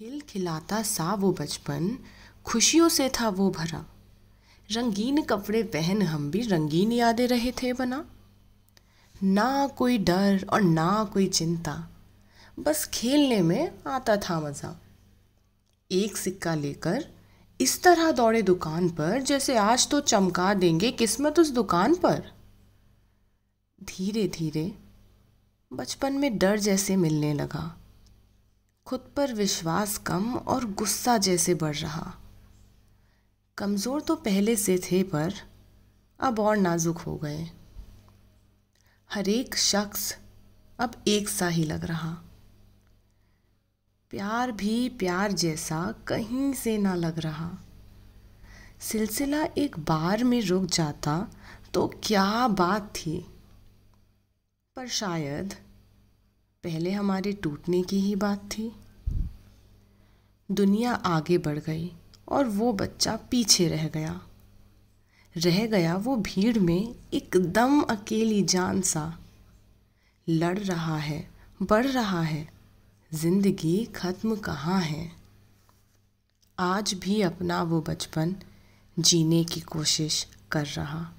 खिल खिलाता सा वो बचपन खुशियों से था वो भरा रंगीन कपड़े पहन हम भी रंगीन यादें रहे थे बना ना कोई डर और ना कोई चिंता बस खेलने में आता था मज़ा एक सिक्का लेकर इस तरह दौड़े दुकान पर जैसे आज तो चमका देंगे किस्मत उस दुकान पर धीरे धीरे बचपन में डर जैसे मिलने लगा खुद पर विश्वास कम और गुस्सा जैसे बढ़ रहा कमज़ोर तो पहले से थे पर अब और नाजुक हो गए हर एक शख्स अब एक सा ही लग रहा प्यार भी प्यार जैसा कहीं से ना लग रहा सिलसिला एक बार में रुक जाता तो क्या बात थी पर शायद पहले हमारे टूटने की ही बात थी दुनिया आगे बढ़ गई और वो बच्चा पीछे रह गया रह गया वो भीड़ में एकदम अकेली जान सा लड़ रहा है बढ़ रहा है जिंदगी खत्म कहाँ है आज भी अपना वो बचपन जीने की कोशिश कर रहा